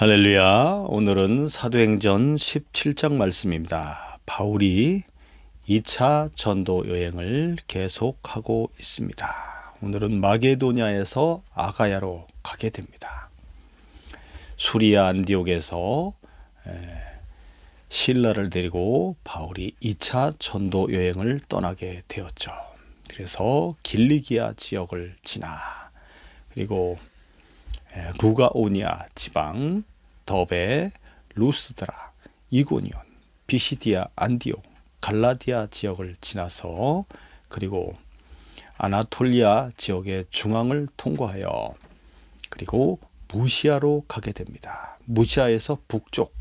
할렐루야. 오늘은 사도행전 17장 말씀입니다. 바울이 2차 전도 여행을 계속하고 있습니다. 오늘은 마게도냐에서 아가야로 가게 됩니다. 수리아 안디옥에서 신라를 데리고 바울이 2차 전도 여행을 떠나게 되었죠. 그래서 길리기아 지역을 지나 그리고 예, 루가오니아 지방, 더베, 루스드라, 이고니온, 비시디아 안디오, 갈라디아 지역을 지나서 그리고 아나톨리아 지역의 중앙을 통과하여 그리고 무시아로 가게 됩니다. 무시아에서 북쪽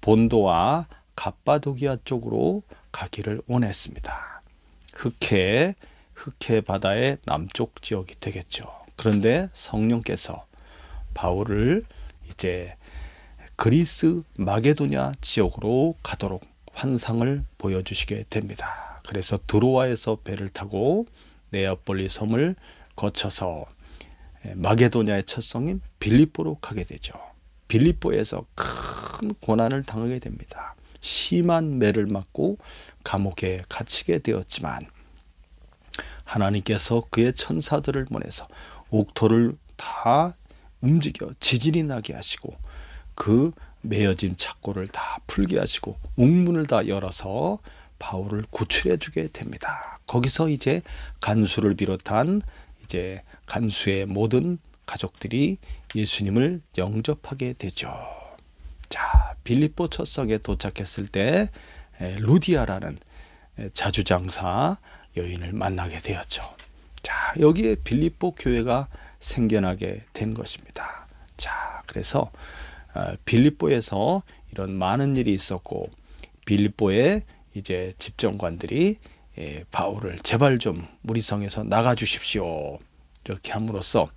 본도와 갑바도기아 쪽으로 가기를 원했습니다. 흑해, 흑해 바다의 남쪽 지역이 되겠죠. 그런데 성령께서 바울을 이제 그리스 마게도냐 지역으로 가도록 환상을 보여주시게 됩니다. 그래서 드로아에서 배를 타고 네아폴리 섬을 거쳐서 예, 마게도냐의 첫 성인 빌립보로 가게 되죠. 빌립보에서 큰 고난을 당하게 됩니다. 심한 매를 맞고 감옥에 갇히게 되었지만 하나님께서 그의 천사들을 보내서 옥토를 다 움직여 지진이 나게 하시고 그메어진 착고를 다 풀게 하시고 옥문을 다 열어서 바울을 구출해 주게 됩니다. 거기서 이제 간수를 비롯한 이제 간수의 모든 가족들이 예수님을 영접하게 되죠. 자, 빌립보 첫성에 도착했을 때 루디아라는 자주장사 여인을 만나게 되었죠. 자, 여기에 빌립보 교회가 생겨나게 된 것입니다. 자, 그래서 어, 빌립보에서 이런 많은 일이 있었고 빌립보의 이제 집정관들이 예, 바울을 제발 좀 우리 성에서 나가 주십시오. 이렇게 함으로써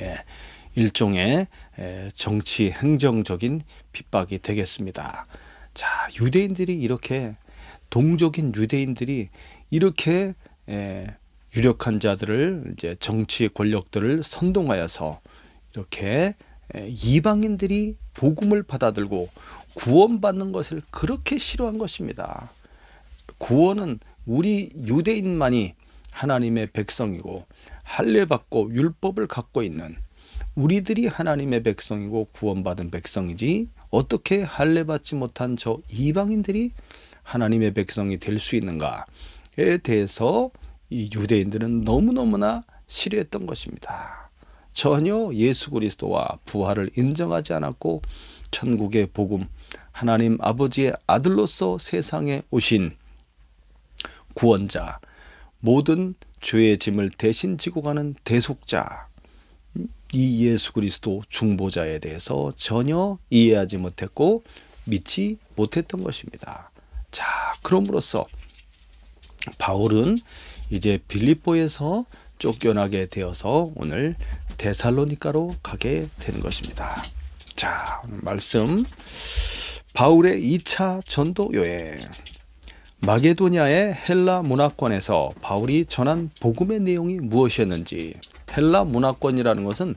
예, 일종의 예, 정치 행정적인 핍박이 되겠습니다. 자, 유대인들이 이렇게 동족인 유대인들이 이렇게 유력한 자들을 이제 정치 권력들을 선동하여서 이렇게 이방인들이 복음을 받아들고 구원받는 것을 그렇게 싫어한 것입니다. 구원은 우리 유대인만이 하나님의 백성이고 할례 받고 율법을 갖고 있는 우리들이 하나님의 백성이고 구원받은 백성이지 어떻게 할례 받지 못한 저 이방인들이 하나님의 백성이 될 수 있는가에 대해서 이 유대인들은 너무너무나 싫어했던 것입니다. 전혀 예수 그리스도와 부활을 인정하지 않았고 천국의 복음 하나님 아버지의 아들로서 세상에 오신 구원자 모든 죄의 짐을 대신 지고 가는 대속자 이 예수 그리스도 중보자에 대해서 전혀 이해하지 못했고 믿지 못했던 것입니다. 자, 그럼으로써 바울은 이제 빌립보에서 쫓겨나게 되어서 오늘 데살로니카로 가게 된 것입니다. 자, 말씀 바울의 2차 전도 여행 마게도냐의 헬라 문화권에서 바울이 전한 복음의 내용이 무엇이었는지 헬라 문화권이라는 것은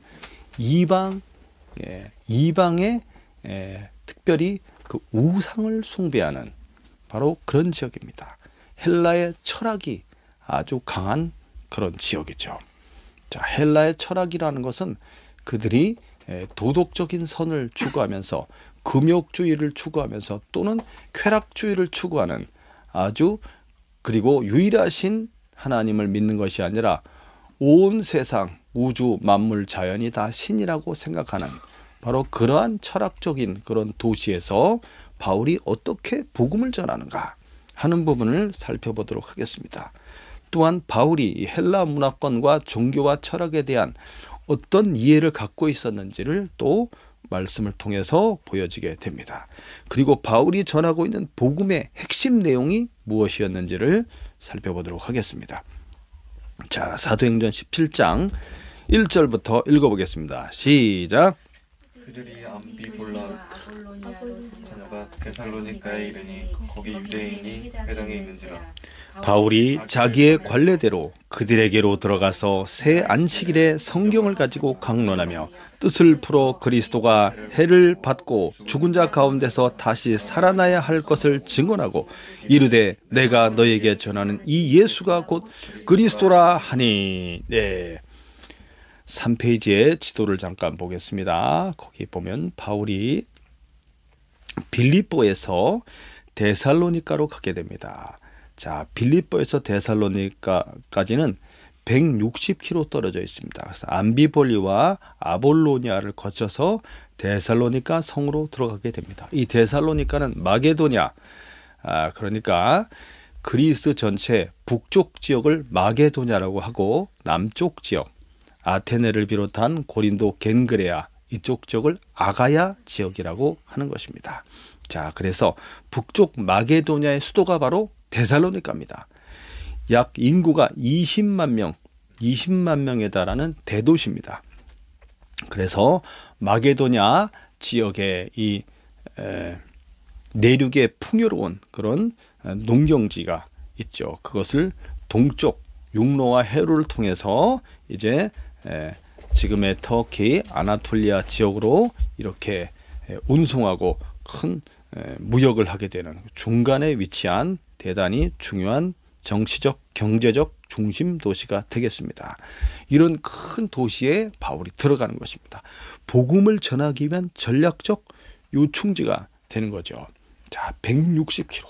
이방 예, 이방의 예, 특별히 그 우상을 숭배하는 바로 그런 지역입니다. 헬라의 철학이 아주 강한 그런 지역이죠. 자, 헬라의 철학이라는 것은 그들이 도덕적인 선을 추구하면서 금욕주의를 추구하면서 또는 쾌락주의를 추구하는 아주 그리고 유일하신 하나님을 믿는 것이 아니라 온 세상 우주 만물 자연이 다 신이라고 생각하는 바로 그러한 철학적인 그런 도시에서 바울이 어떻게 복음을 전하는가 하는 부분을 살펴보도록 하겠습니다. 또한 바울이 헬라 문화권과 종교와 철학에 대한 어떤 이해를 갖고 있었는지를 또 말씀을 통해서 보여지게 됩니다. 그리고 바울이 전하고 있는 복음의 핵심 내용이 무엇이었는지를 살펴보도록 하겠습니다. 자, 사도행전 17장 1절부터 읽어보겠습니다. 시작. 그들이 암비볼라 다녀가 데살로니카에 이르니 거기 유대인이 회당에 있는지라 바울이 자기의 관례대로 그들에게로 들어가서 새 안식일에 성경을 가지고 강론하며 뜻을 풀어 그리스도가 해를 받고 죽은 자 가운데서 다시 살아나야 할 것을 증언하고 이르되 내가 너에게 전하는 이 예수가 곧 그리스도라 하니 네. 3페이지의 지도를 잠깐 보겠습니다. 거기 보면 바울이 빌립보에서 데살로니카로 가게 됩니다. 자, 빌립보에서 데살로니카까지는 160km 떨어져 있습니다. 그래서 암비볼리와 아볼로니아를 거쳐서 데살로니카 성으로 들어가게 됩니다. 이 데살로니카는 마게도냐, 아, 그러니까 그리스 전체 북쪽 지역을 마게도냐라고 하고 남쪽 지역 아테네를 비롯한 고린도 겐그레아 이쪽 지역을 아가야 지역이라고 하는 것입니다. 자, 그래서 북쪽 마게도냐의 수도가 바로 데살로니카입니다. 약 인구가 20만 명, 20만 명에 달하는 대도시입니다. 그래서 마게도냐 지역의 이 에, 내륙의 풍요로운 그런 농경지가 있죠. 그것을 동쪽 육로와 해로를 통해서 이제 예, 지금의 터키 아나톨리아 지역으로 이렇게 예, 운송하고 큰 예, 무역을 하게 되는 중간에 위치한 대단히 중요한 정치적 경제적 중심 도시가 되겠습니다. 이런 큰 도시에 바울이 들어가는 것입니다. 복음을 전하기 위한 전략적 요충지가 되는 거죠. 자, 160km.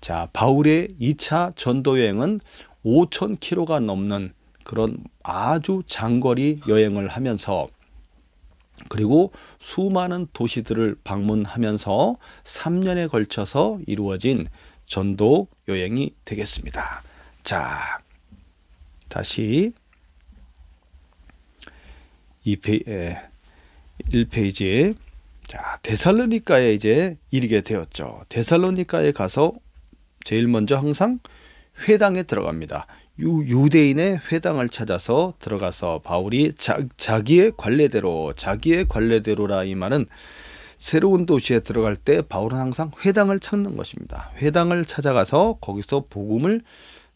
자, 바울의 2차 전도 여행은 5,000km가 넘는 그런 아주 장거리 여행을 하면서 그리고 수많은 도시들을 방문하면서 3년에 걸쳐서 이루어진 전도 여행이 되겠습니다. 자, 다시 2페, 1페이지에 자, 데살로니카에 이제 이르게 되었죠. 데살로니카에 가서 제일 먼저 항상 회당에 들어갑니다. 유대인의 회당을 찾아서 들어가서 바울이 자, 자기의 관례대로 자기의 관례대로라 이 말은 새로운 도시에 들어갈 때 바울은 항상 회당을 찾는 것입니다. 회당을 찾아가서 거기서 복음을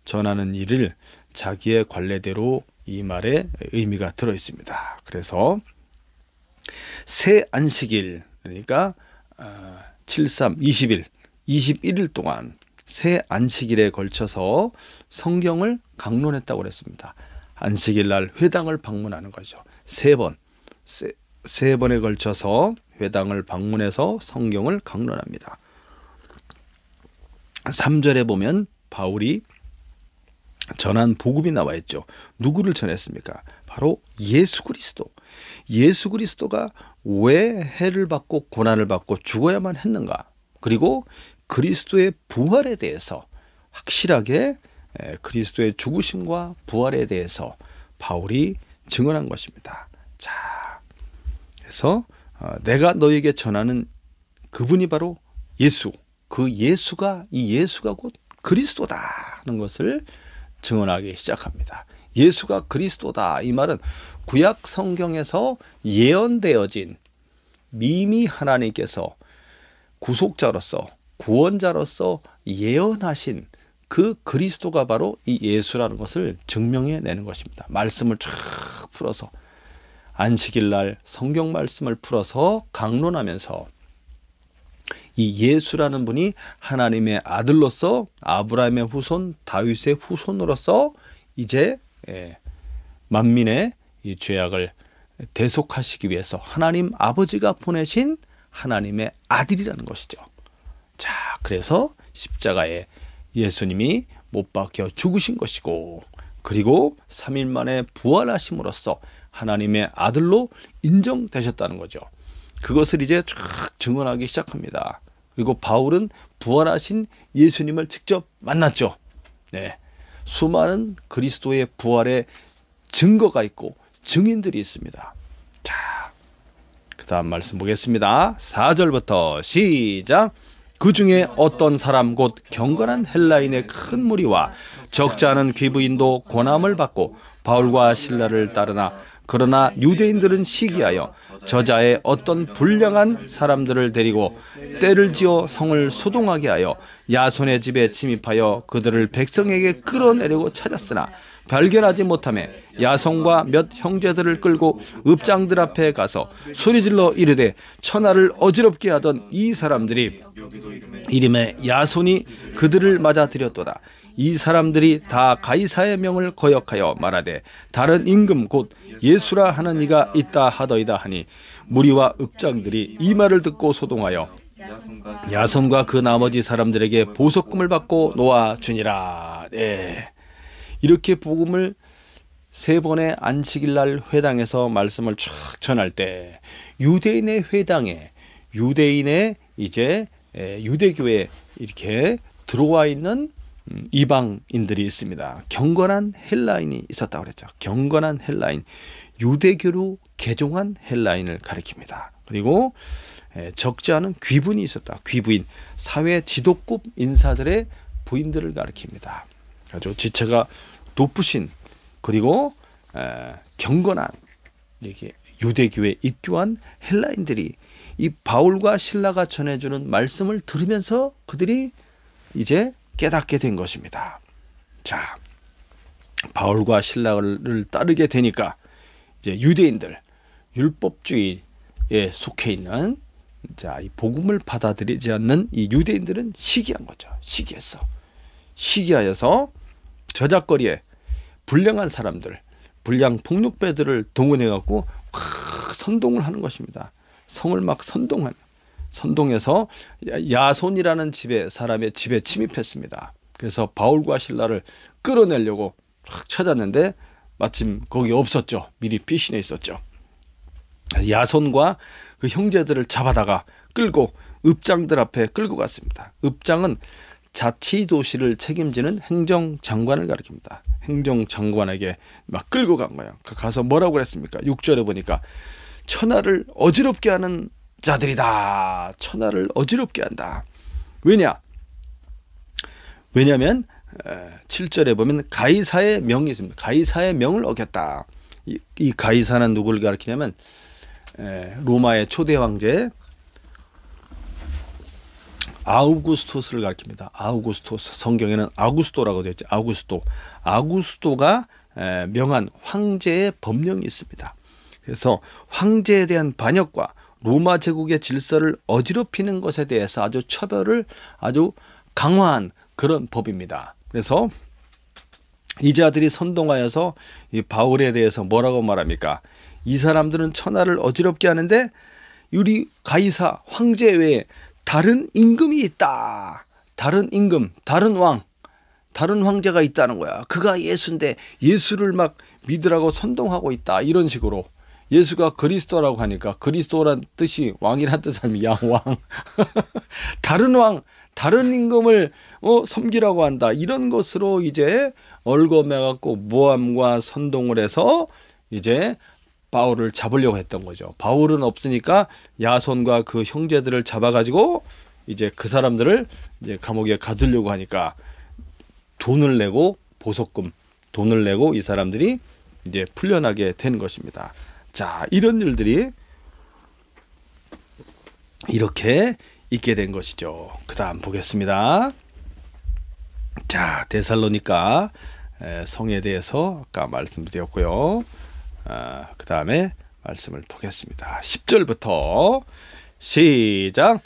전하는 일을 자기의 관례대로 이 말에 의미가 들어 있습니다. 그래서 새 안식일 그러니까 73 20일 21일 동안 세 안식일에 걸쳐서 성경을 강론했다고 그랬습니다. 안식일 날 회당을 방문하는 거죠. 세 번, 세, 세 번에 걸쳐서 회당을 방문해서 성경을 강론합니다. 3절에 보면 바울이 전한 복음이 나와 있죠. 누구를 전했습니까? 바로 예수 그리스도. 예수 그리스도가 왜 해를 받고 고난을 받고 죽어야만 했는가? 그리고 그리스도의 부활에 대해서 확실하게 그리스도의 죽으심과 부활에 대해서 바울이 증언한 것입니다. 자, 그래서 어, 내가 너에게 전하는 그분이 바로 예수, 그 예수가 이 예수가 곧 그리스도다 하는 것을 증언하기 시작합니다. 예수가 그리스도다 이 말은 구약 성경에서 예언되어진 미미 하나님께서 구속자로서 구원자로서 예언하신 그 그리스도가 바로 이 예수라는 것을 증명해 내는 것입니다. 말씀을 쫙 풀어서 안식일 날 성경 말씀을 풀어서 강론하면서 이 예수라는 분이 하나님의 아들로서 아브라함의 후손 다윗의 후손으로서 이제 예, 만민의 이 죄악을 대속하시기 위해서 하나님 아버지가 보내신 하나님의 아들이라는 것이죠. 자, 그래서 십자가에 예수님이 못 박혀 죽으신 것이고 그리고 3일 만에 부활하심으로써 하나님의 아들로 인정되셨다는 거죠. 그것을 이제 쫙 증언하기 시작합니다. 그리고 바울은 부활하신 예수님을 직접 만났죠. 네. 수많은 그리스도의 부활의 증거가 있고 증인들이 있습니다. 자, 그 다음 말씀 보겠습니다. 4절부터 시작. 그 중에 어떤 사람 곧 경건한 헬라인의 큰 무리와 적지 않은 귀부인도 고난을 받고 바울과 신라를 따르나 그러나 유대인들은 시기하여 저자의 어떤 불량한 사람들을 데리고 때를 지어 성을 소동하게 하여 야손의 집에 침입하여 그들을 백성에게 끌어내려고 찾았으나 발견하지 못함에 야성과 몇 형제들을 끌고 읍장들 앞에 가서 소리질러 이르되 천하를 어지럽게 하던 이 사람들이 이름에 야손이 그들을 맞아들였도다. 이 사람들이 다 가이사의 명을 거역하여 말하되 다른 임금 곧 예수라 하는 이가 있다 하더이다 하니 무리와 읍장들이 이 말을 듣고 소동하여 야손과 그 나머지 사람들에게 보석금을 받고 놓아 주니라. 예. 이렇게 복음을 세 번의 안식일 날 회당에서 말씀을 쭉 전할 때 유대인의 회당에 유대인의 이제 유대교에 이렇게 들어와 있는 음, 이방인들이 있습니다. 경건한 헬라인이 있었다고 그랬죠. 경건한 헬라인, 유대교로 개종한 헬라인을 가리킵니다. 그리고 적지 않은 귀분이 있었다. 귀부인, 사회 지도급 인사들의 부인들을 가리킵니다. 아주 지체가 높으신 그리고 에, 경건한 이렇게 유대교에 입교한 헬라인들이 이 바울과 신라가 전해주는 말씀을 들으면서 그들이 이제 깨닫게 된 것입니다. 자, 바울과 신라를 따르게 되니까 이제 유대인들 율법주의에 속해 있는 자, 이 복음을 받아들이지 않는 이 유대인들은 시기한 거죠. 시기했어. 시기하여서 저작거리에 불량한 사람들, 불량 폭력배들을 동원해 갖고 막 선동을 하는 것입니다. 성을 막 선동한 선동해서 야손이라는 집에 사람의 집에 침입했습니다. 그래서 바울과 신라를 끌어내려고 확 찾았는데 마침 거기 없었죠. 미리 피신해 있었죠. 야손과 그 형제들을 잡아다가 끌고 읍장들 앞에 끌고 갔습니다. 읍장은 자치도시를 책임지는 행정장관을 가리킵니다. 행정장관에게 막 끌고 간 거예요. 가서 뭐라고 그랬습니까? 6절에 보니까 천하를 어지럽게 하는 자들이다. 천하를 어지럽게 한다. 왜냐? 왜냐하면 7절에 보면 가이사의 명이 있습니다. 가이사의 명을 어겼다. 이, 이 가이사는 누구를 가리키냐면 로마의 초대 황제 아우구스토스를 가리킵니다. 아우구스토스 성경에는 아우구스토라고 되어 있죠. 아우구스토. 아우구스토가 명한 황제의 법령이 있습니다. 그래서 황제에 대한 반역과 로마 제국의 질서를 어지럽히는 것에 대해서 아주 처벌을 아주 강화한 그런 법입니다. 그래서 이 자들이 선동하여서 이 바울에 대해서 뭐라고 말합니까? 이 사람들은 천하를 어지럽게 하는데 유리 가이사 황제 외에 다른 임금이 있다. 다른 임금, 다른 왕, 다른 황제가 있다는 거야. 그가 예수인데 예수를 막 믿으라고 선동하고 있다. 이런 식으로. 예수가 그리스도라고 하니까 그리스도란 뜻이 왕이란 뜻 아니면 양왕. 다른 왕, 다른 임금을 어, 섬기라고 한다. 이런 것으로 이제 얼거매갖고 모함과 선동을 해서 이제 바울을 잡으려고 했던 거죠. 바울은 없으니까 야손과 그 형제들을 잡아가지고 이제 그 사람들을 이제 감옥에 가두려고 하니까 돈을 내고 보석금 돈을 내고 이 사람들이 이제 풀려나게 된 것입니다. 자, 이런 일들이 이렇게 있게 된 것이죠. 그다음 보겠습니다. 자, 데살로니까 성에 대해서 아까 말씀드렸고요. 아, 그 다음에 말씀을 보겠습니다. 10절부터 시작.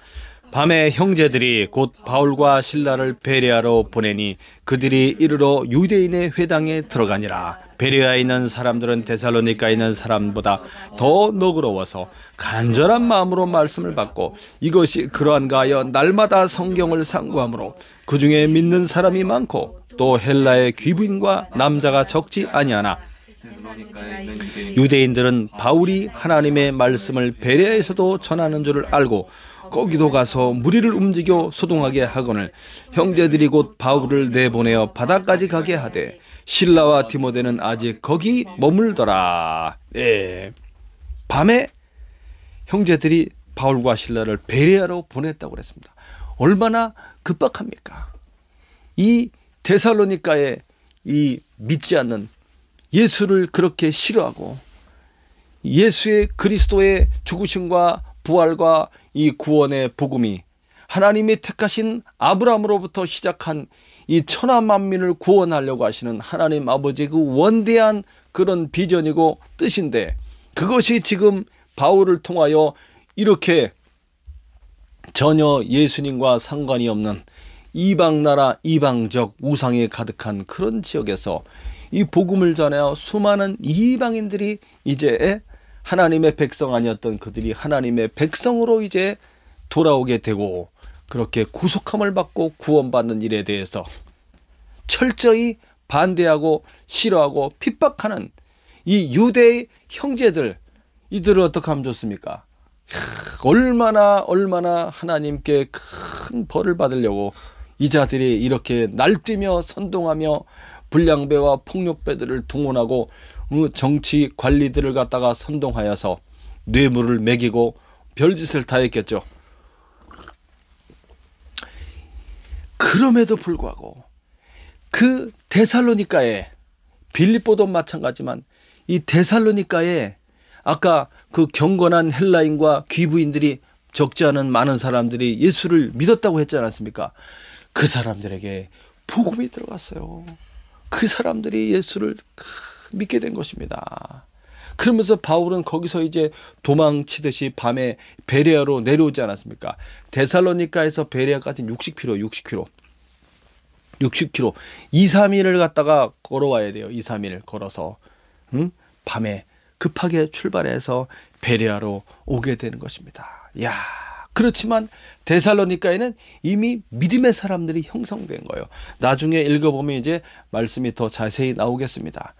밤에 형제들이 곧 바울과 신라를 베리아로 보내니 그들이 이르러 유대인의 회당에 들어가니라. 베리아에 있는 사람들은 데살로니카에 있는 사람보다 더 너그러워서 간절한 마음으로 말씀을 받고 이것이 그러한가 하여 날마다 성경을 상고함으로 그 중에 믿는 사람이 많고 또 헬라의 귀부인과 남자가 적지 아니하나 유대인들은 바울이 하나님의 말씀을 베레에서도 전하는 줄을 알고 거기도 가서 무리를 움직여 소동하게 하거늘 형제들이 곧 바울을 내보내어 바다까지 가게 하되 신라와 디모데는 아직 거기 머물더라. 예. 밤에 형제들이 바울과 신라를 베레아로 보냈다고 그랬습니다. 얼마나 급박합니까? 이 데살로니카에 이 믿지 않는 예수를 그렇게 싫어하고 예수의 그리스도의 죽으심과 부활과 이 구원의 복음이 하나님이 택하신 아브라함으로부터 시작한 이 천하 만민을 구원하려고 하시는 하나님 아버지의 그 원대한 그런 비전이고 뜻인데 그것이 지금 바울을 통하여 이렇게 전혀 예수님과 상관이 없는 이방 나라 이방적 우상에 가득한 그런 지역에서 이 복음을 전하여 수많은 이방인들이 이제 하나님의 백성 아니었던 그들이 하나님의 백성으로 이제 돌아오게 되고 그렇게 구속함을 받고 구원받는 일에 대해서 철저히 반대하고 싫어하고 핍박하는 이 유대의 형제들 이들을 어떻게 하면 좋습니까? 얼마나 얼마나 하나님께 큰 벌을 받으려고 이 자들이 이렇게 날뛰며 선동하며 불량배와 폭력배들을 동원하고 정치 관리들을 갖다가 선동하여서 뇌물을 매기고 별짓을 다 했겠죠. 그럼에도 불구하고 그 데살로니카에 빌립보도 마찬가지만 이 데살로니카에 아까 그 경건한 헬라인과 귀부인들이 적지 않은 많은 사람들이 예수를 믿었다고 했지 않았습니까? 그 사람들에게 복음이 들어갔어요. 그 사람들이 예수를 믿게 된 것입니다. 그러면서 바울은 거기서 이제 도망치듯이 밤에 베레아로 내려오지 않았습니까? 데살로니카에서 베레아까지 60km, 60km. 60km. 2, 3일을 갔다가 걸어와야 돼요. 2, 3일 걸어서. 응? 밤에 급하게 출발해서 베레아로 오게 되는 것입니다. 야 그렇지만 데살로니카에는 이미 믿음의 사람들이 형성된 거예요. 나중에 읽어보면 이제 말씀이 더 자세히 나오겠습니다.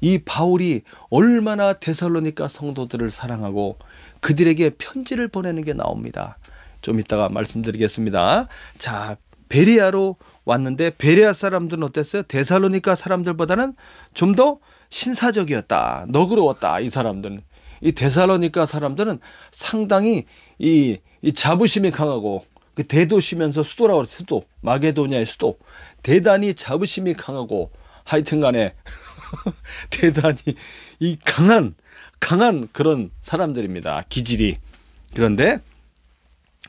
이 바울이 얼마나 데살로니카 성도들을 사랑하고 그들에게 편지를 보내는 게 나옵니다. 좀 이따가 말씀드리겠습니다. 자, 베리아로 왔는데 베리아 사람들은 어땠어요? 데살로니카 사람들보다는 좀 더 신사적이었다. 너그러웠다. 이 사람들은 이 데살로니카 사람들은 상당히 이이 자부심이 강하고 그 대도시면서 수도라고 그래 수도 마게도냐의 수도 대단히 자부심이 강하고 하여튼간에 대단히 이 강한 강한 그런 사람들입니다 기질이 그런데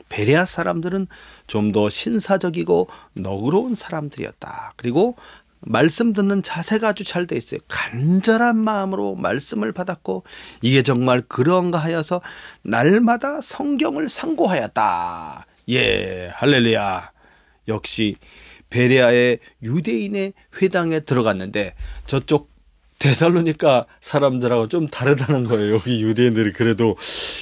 베레아 사람들은 좀 더 신사적이고 너그러운 사람들이었다 그리고 말씀 듣는 자세가 아주 잘 돼 있어요. 간절한 마음으로 말씀을 받았고 이게 정말 그런가 하여서 날마다 성경을 상고하였다. 예, 할렐루야. 역시 베레아의 유대인의 회당에 들어갔는데 저쪽 대살로니까 사람들하고 좀 다르다는 거예요. 여기 유대인들이 그래도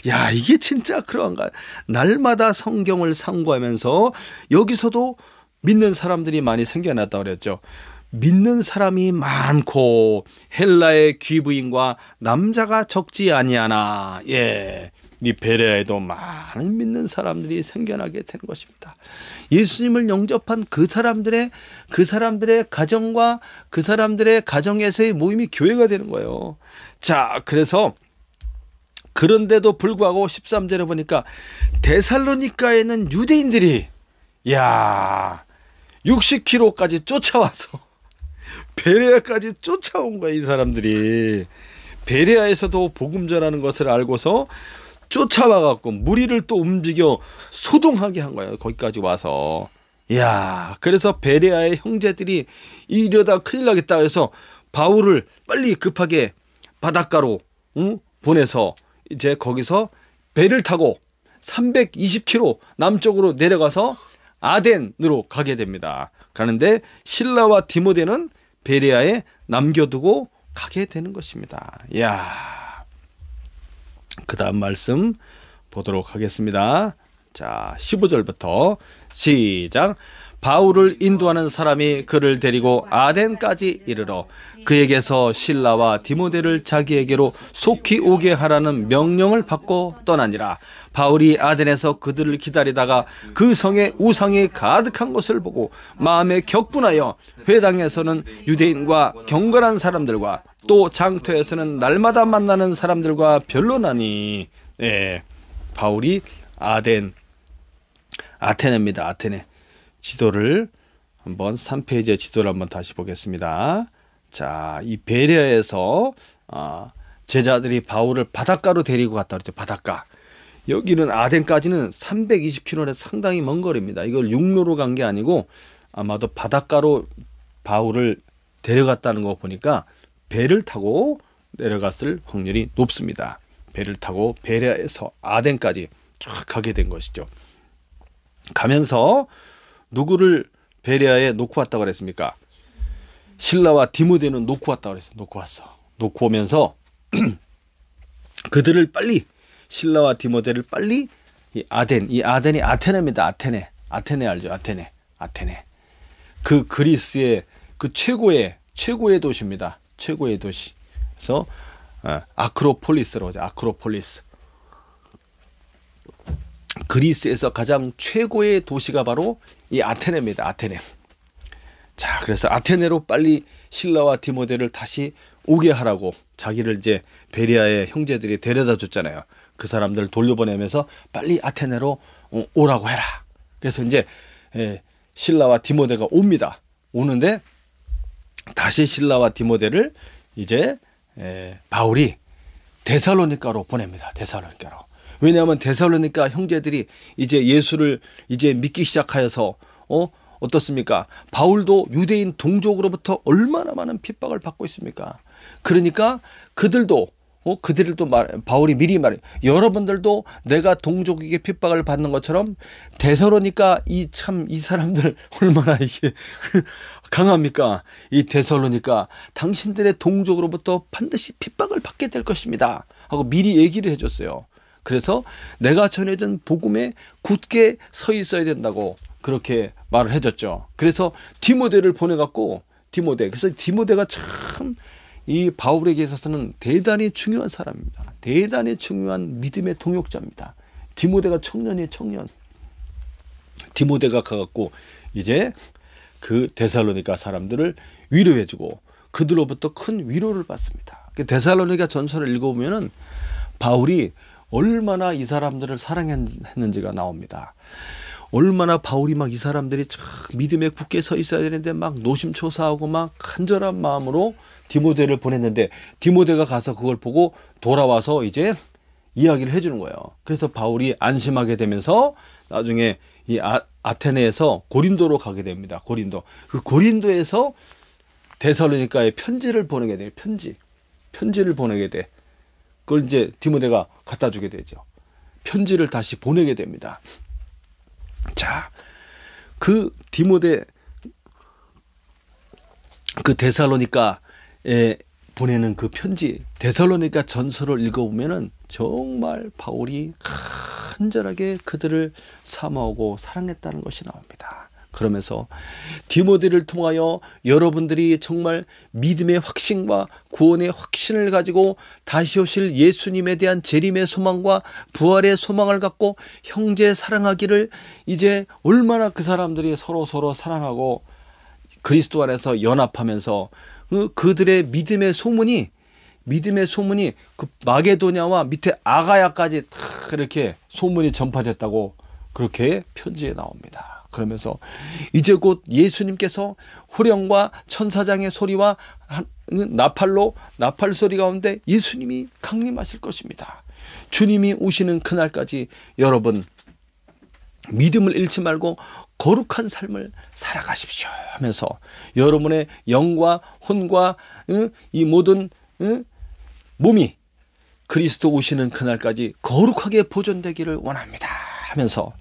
야 이게 진짜 그러한가 날마다 성경을 상고하면서 여기서도 믿는 사람들이 많이 생겨났다 그랬죠. 믿는 사람이 많고 헬라의 귀부인과 남자가 적지 아니하나 예. 이 베레아에도 많은 믿는 사람들이 생겨나게 된 것입니다. 예수님을 영접한 그 사람들의 그 사람들의 가정과 그 사람들의 가정에서의 모임이 교회가 되는 거예요. 자, 그래서 그런데도 불구하고 13절에 보니까 데살로니카에는 유대인들이 야 60km까지 쫓아와서 베레아까지 쫓아온 거야 이 사람들이 베레아에서도 복음 전하는 것을 알고서 쫓아와 갖고 무리를 또 움직여 소동하게 한 거야 거기까지 와서 야 그래서 베레아의 형제들이 이러다 큰일 나겠다 그래서 바울을 빨리 급하게 바닷가로 응? 보내서 이제 거기서 배를 타고 320km 남쪽으로 내려가서 아덴으로 가게 됩니다. 그런데 신라와 디모데는 베레아에 남겨두고 가게 되는 것입니다. 야. 그다음 말씀 보도록 하겠습니다. 자, 15절부터 시작. 바울을 인도하는 사람이 그를 데리고 아덴까지 이르러 그에게서 신라와 디모데를 자기에게로 속히 오게 하라는 명령을 받고 떠나니라. 바울이 아덴에서 그들을 기다리다가 그 성에 우상이 가득한 것을 보고 마음에 격분하여 회당에서는 유대인과 경건한 사람들과 또 장터에서는 날마다 만나는 사람들과 변론하니 예, 바울이 아덴 아테네입니다. 아테네 지도를 한번 3페이지의 지도를 한번 다시 보겠습니다. 자, 이 베레아에서 어, 제자들이 바울을 바닷가로 데리고 갔다 그랬죠. 바닷가. 여기는 아덴까지는 3 2 0 k m 에 상당히 먼 거리입니다. 이걸 육로로 간 게 아니고 아마도 바닷가로 바울을 데려갔다는 거 보니까 배를 타고 내려갔을 확률이 높습니다. 배를 타고 베레에서 아덴까지 쫙 가게 된 것이죠. 가면서 누구를 베레아에 놓고 왔다고 그랬습니까? 신라와 디모데는 놓고 왔다고 그랬어. 놓고 왔어. 놓고 오면서 그들을 빨리 신라와 디모데를 빨리 이 아덴, 이 아덴이 아테네입니다. 아테네. 아테네 알죠? 아테네. 아테네. 그 그리스의 그 최고의 최고의 도시입니다. 최고의 도시. 그래서 아, 아크로폴리스로 하죠. 아크로폴리스. 그리스에서 가장 최고의 도시가 바로 이 아테네입니다. 아테네. 자, 그래서 아테네로 빨리 신라와 디모데를 다시 오게 하라고 자기를 이제 베리아의 형제들이 데려다 줬잖아요. 그 사람들을 돌려보내면서 빨리 아테네로 어, 오라고 해라. 그래서 이제 신라와 예, 디모데가 옵니다. 오는데 다시 신라와 디모데를 이제 예, 바울이 데살로니카로 보냅니다. 데살로니카로. 왜냐하면 데살로니카 형제들이 이제 예수를 이제 믿기 시작하여서 어 어떻습니까? 바울도 유대인 동족으로부터 얼마나 많은 핍박을 받고 있습니까? 그러니까 그들도 어, 그들을 또 말, 바울이 미리 말해. 여러분들도 내가 동족에게 핍박을 받는 것처럼 대서로니까 이 참 이 사람들 얼마나 이게 그 강합니까? 이 대서로니까 당신들의 동족으로부터 반드시 핍박을 받게 될 것입니다. 하고 미리 얘기를 해줬어요. 그래서 내가 전해준 복음에 굳게 서 있어야 된다고 그렇게 말을 해줬죠. 그래서 디모데를 보내갖고 디모데 그래서 디모데가 참이 바울에게 있어서는 대단히 중요한 사람입니다. 대단히 중요한 믿음의 동역자입니다. 디모데가 청년이 청년. 디모데가 가갖고 이제 그 데살로니가 사람들을 위로해주고 그들로부터 큰 위로를 받습니다. 그 데살로니가 전서를 읽어보면은 바울이 얼마나 이 사람들을 사랑했는지가 나옵니다. 얼마나 바울이 막 이 사람들이 참 믿음에 굳게 서 있어야 되는데 막 노심초사하고 막 간절한 마음으로 디모데를 보냈는데 디모데가 가서 그걸 보고 돌아와서 이제 이야기를 해주는 거예요. 그래서 바울이 안심하게 되면서 나중에 이 아, 아테네에서 고린도로 가게 됩니다. 고린도. 그 고린도에서 대살로니까의 편지를 보내게 돼요. 편지. 편지를 보내게 돼. 그걸 이제 디모데가 갖다 주게 되죠. 편지를 다시 보내게 됩니다. 자, 그 디모데 그 데살로니까 보내는 그 편지 데살로니가 전서를 읽어보면은 정말 바울이 간절하게 그들을 사모하고 사랑했다는 것이 나옵니다. 그러면서 디모데를 통하여 여러분들이 정말 믿음의 확신과 구원의 확신을 가지고 다시 오실 예수님에 대한 재림의 소망과 부활의 소망을 갖고 형제 사랑하기를 이제 얼마나 그 사람들이 서로 서로 사랑하고 그리스도 안에서 연합하면서 그, 그들의 믿음의 소문이 믿음의 소문이 그 마게도냐와 밑에 아가야까지 다 이렇게 소문이 전파됐다고 그렇게 편지에 나옵니다. 그러면서 이제 곧 예수님께서 호령과 천사장의 소리와 나팔로 나팔 소리 가운데 예수님이 강림하실 것입니다. 주님이 오시는 그날까지 여러분 믿음을 잃지 말고 거룩한 삶을 살아가십시오 하면서 여러분의 영과 혼과 이 모든 몸이 그리스도 오시는 그날까지 거룩하게 보존되기를 원합니다 하면서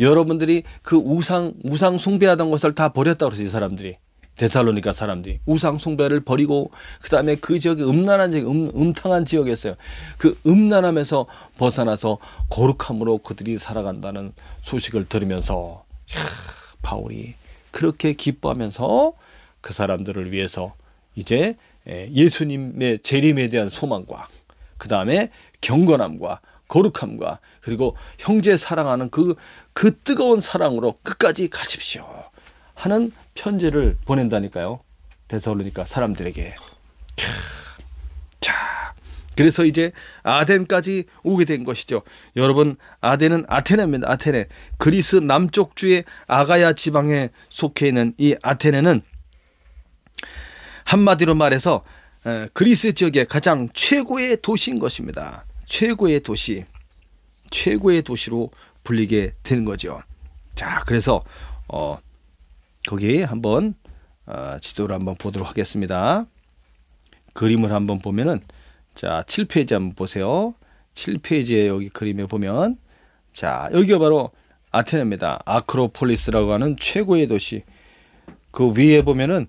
여러분들이 그 우상 우상 숭배하던 것을 다버렸다그래서이 사람들이 데살로니가 사람들이 우상 숭배를 버리고 그다음에 그 지역이 음란한 지역 음, 음탕한 지역이었어요 그 음란함에서 벗어나서 거룩함으로 그들이 살아간다는 소식을 들으면서 야, 바울이 그렇게 기뻐하면서 그 사람들을 위해서 이제 예, 예수님의 재림에 대한 소망과 그 다음에 경건함과 거룩함과 그리고 형제 사랑하는 그, 그 뜨거운 사랑으로 끝까지 가십시오. 하는 편지를 보낸다니까요. 대서르니까 사람들에게. 그래서 이제 아덴까지 오게 된 것이죠. 여러분 아덴은 아테네입니다. 아테네. 그리스 남쪽 주의 아가야 지방에 속해 있는 이 아테네는 한마디로 말해서 그리스 지역의 가장 최고의 도시인 것입니다. 최고의 도시. 최고의 도시로 불리게 되는 거죠. 자, 그래서 어 거기 한번 어, 지도를 한번 보도록 하겠습니다. 그림을 한번 보면은 자, 7페이지 한번 보세요. 7페이지에 여기 그림에 보면 자, 여기가 바로 아테네입니다. 아크로폴리스라고 하는 최고의 도시. 그 위에 보면은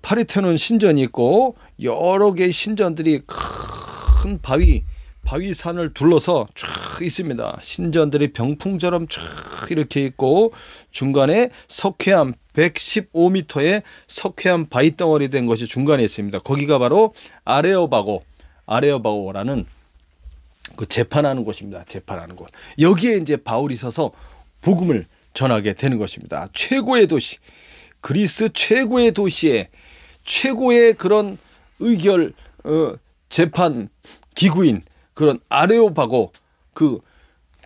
파리테논 신전이 있고 여러 개의 신전들이 큰 바위 바위산을 둘러서 쫙 있습니다. 신전들이 병풍처럼 쫙 이렇게 있고 중간에 석회암 115m의 석회암 바위 덩어리 된 것이 중간에 있습니다. 거기가 바로 아레오바고 아레오바오라는 그 재판하는 곳입니다. 재판하는 곳. 여기에 이제 바울이 서서 복음을 전하게 되는 것입니다. 최고의 도시, 그리스 최고의 도시에 최고의 그런 의결 어, 재판 기구인 그런 아레오바고 그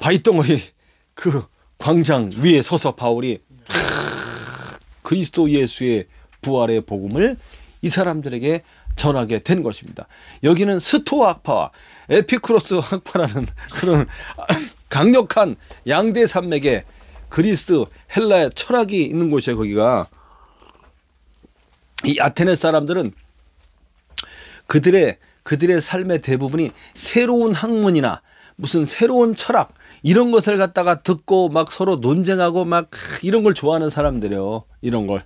바위덩어리 그 광장 위에 서서 바울이 크 그리스도 예수의 부활의 복음을 이 사람들에게 전하게 된 것입니다. 여기는 스토아 학파와 에피크로스 학파라는 그런 강력한 양대 산맥의 그리스 헬라의 철학이 있는 곳이에요 거기가 이 아테네 사람들은 그들의 그들의 삶의 대부분이 새로운 학문이나 무슨 새로운 철학 이런 것을 갖다가 듣고 막 서로 논쟁하고 막 이런 걸 좋아하는 사람들이요 이런 걸